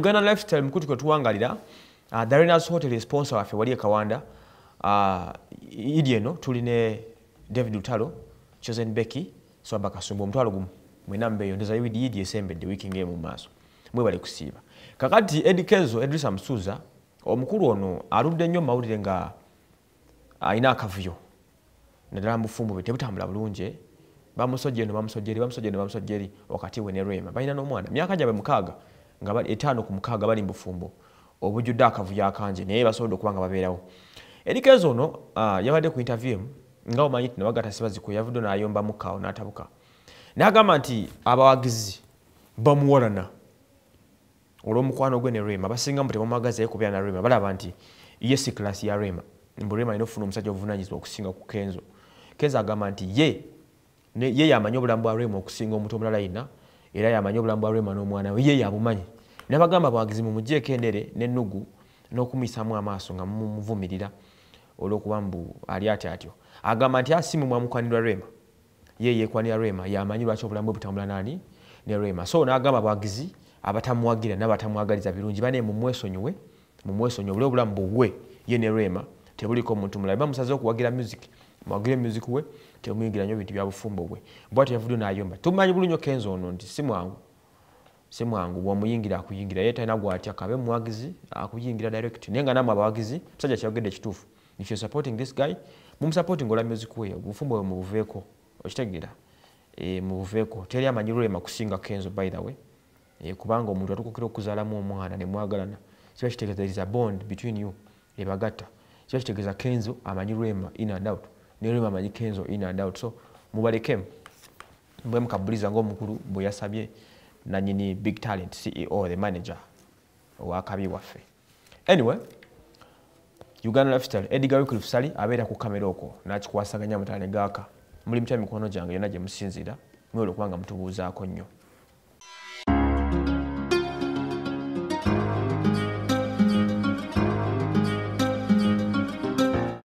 uganda lifestyle mukutu kwetuwangalira uh, ah, darinas hotel esponsor waffe wali ekawanda uh, ah, idi eno tuline david utalo chosen becky swamba kasumba omutwalo gumu mwenambeyondezaidiidi esembedde wiiki ngemumaaso mwebale kusiiba kakati edkenzo edrisa musuza omukulu ono aludde nnyo mumawulire nga alina akavuyo naddala mubufumbu bwe tebutambula bulungi eh? bamusojja eno bamusojeri bamusojja eno bamusojeri wakati we ne rwema balina n'omwana myaka gyabwe mukaaga nga etaano ku mukaaga bali mbufumbo obujjudde akavuyo akanje naye basobodde okuba nga babeerawo erikezi ono ah, yabadde ku intervyemu nga omanyi ti nabagata sibaziko yavuddo n'ayombamukaawo n'atabuka n'agamba nti abawagizi bamuwalana olw'omukwano gwe ne rema basinga mbu tebamwagazaye kubeera na rema balaba nti ye sikilasi ya rema mbu rema alina okufuna omusajja obuvunanyizibwa okusinga ku kenzo kenzo agamba nti ye ye yamanyi obulamu bwa rema okusinga omuntu omulala yina era yamanyi obulamu bwa lwema n'omwana we ye yabumanyi nabagamba bwagizi mumugyeko endere n'ennugu n'okumuyisaamu amaaso nga mumuvumirira olwokuba mbu ali ati atyo agamba nti asimu mwamukwanirwa lwema ye yekwanira lwema yamanyi lwaki obulamu bwe butambula nani ne lwema so n'agamba bwagizi abatamuwagira n'abatamwagaliza birungi banaye mumwesonyiwe mumwesonyiwe obule obulamu bugwe ye ne lwema tebuliko muntu mulala ba musazeho okuwagira music mwagire music we temuyingira nyo bintu byabufumbo bwe bwati yavudde nayomba tumanyi bulinyo kenzo ono nti simwangu si mwangu bwomuyingira akuyingira ye talina gwatya kabe muwagizi akuyingira direct naye nga namu abawagizi musajja kyayogedde ekituufu nikyo supporting this guy mumusupporti ngaola music wey obufumbo bwe mubuveeko okitegeera eh, mubuveeko teri amanyi lulema kusinga kenzo by the way eh, kubanga omuntu atukukira okuzaalamu omwana nemwagalana kiba kitegeeza is a bond between you ebagatta kiba kitegeeza kenzo amanyi lulema in and out nero bamanyiko enzo in and out so mubaleke mbwe mukabuliza ngaomukulu bwe yasabye nanyini big talent ceo the manager owakabi waffe anyway uganda lifestyle edgar wiklif sali abeera ku kamera okwo nakikwasaganya mutane gaaka muli mutya mikono gyange yona gyemusinzira mwe olwokubanga mutubuuzaako nnyo